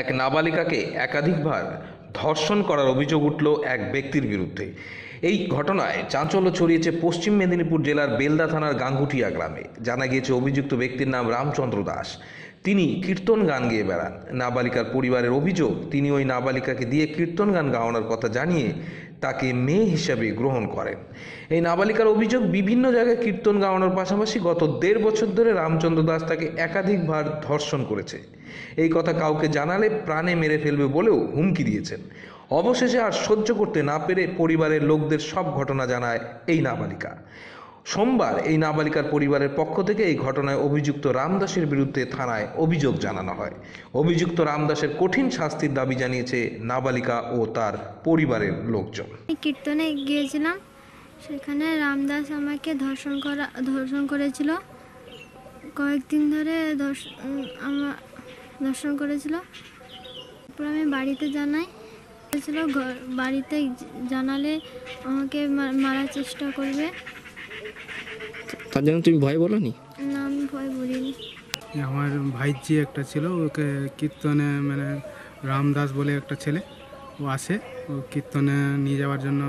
এক নাবালিকাকে একাধিকবার ধর্ষণ করার অভিযোগ উঠল এক ব্যক্তির বিরুদ্ধে এই ঘটনায় চাঞ্চল্য ছড়িয়েছে পশ্চিম মেদিনীপুর জেলার বেলদা থানার গাঙ্গুটিয়া গ্রামে জানা গিয়েছে অভিযুক্ত ব্যক্তির নাম রামচন্দ্র দাস তিনি কীর্তন গান গেয়ে বেড়ান নাবালিকার পরিবারের অভিযোগ তিনি ওই নাবালিকাকে দিয়ে কীর্তন গান গাওয়ানোর কথা জানিয়ে তাকে মেয়ে হিসাবে গ্রহণ করেন এই নাবালিকার অভিযোগ বিভিন্ন জায়গায় কীর্তন গাওয়ানোর পাশাপাশি গত দেড় বছর ধরে রামচন্দ্র দাস তাকে একাধিকবার ধর্ষণ করেছে এই কথা কাউকে জানালে প্রাণে মেরে ফেলবে বলেও হুমকি দিয়েছেন অবশেষে আর সহ্য করতে না পেরে পরিবারের লোকদের সব ঘটনা জানায় এই নাবালিকা সোমবার এই নাবালিকার পরিবারের পক্ষ থেকে এই ঘটনায় অভিযুক্ত রামদাসের বিরুদ্ধে থানায় অভিযোগ জানানো হয় অভিযুক্ত রামদাসের কঠিন শাস্তির দাবি জানিয়েছে নাবালিকা ও তার পরিবারের লোকজন কীর্তনে গিয়েছিলাম সেখানে রামদাস আমাকে ধর্ষণ করা ধর্ষণ করেছিল কয়েকদিন ধরে আমার ধর্ষণ করেছিল তারপর আমি বাড়িতে জানাই বাড়িতে জানালে আমাকে মারার চেষ্টা করবে তার জন্য তুমি ভয় বলো নি না আমি ভয় আমার ভাইজি একটা ছিল ওকে কীর্তনে মানে রামদাস বলে একটা ছেলে ও আসে ও কীর্তনে নিয়ে যাওয়ার জন্য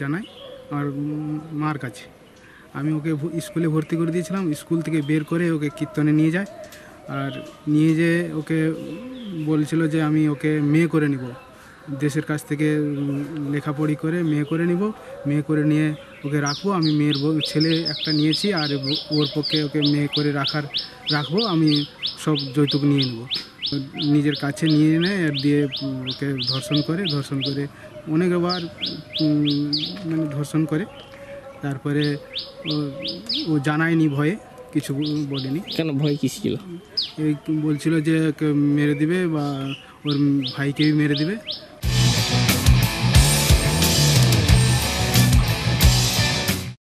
জানাই আমার মার কাছে আমি ওকে স্কুলে ভর্তি করে দিয়েছিলাম স্কুল থেকে বের করে ওকে কীর্তনে নিয়ে যায় আর নিয়ে যেয়ে ওকে বলছিল যে আমি ওকে মেয়ে করে নিব দেশের কাছ থেকে লেখাপড়ি করে মেয়ে করে নিব মেয়ে করে নিয়ে ওকে রাখবো আমি মেয়ের ছেলে একটা নিয়েছি আর ওর পক্ষে ওকে মেয়ে করে রাখার রাখবো আমি সব যৌতুক নিয়ে নেব নিজের কাছে নিয়ে নেয় আর দিয়ে ওকে ধর্ষণ করে ধর্ষণ করে অনেকবার মানে ধর্ষণ করে তারপরে ও জানায়নি ভয়ে কিছু বলেনি কেন ভয় কী ছিল এই বলছিল যে মেরে দিবে বা ওর ভাইকেই মেরে দিবে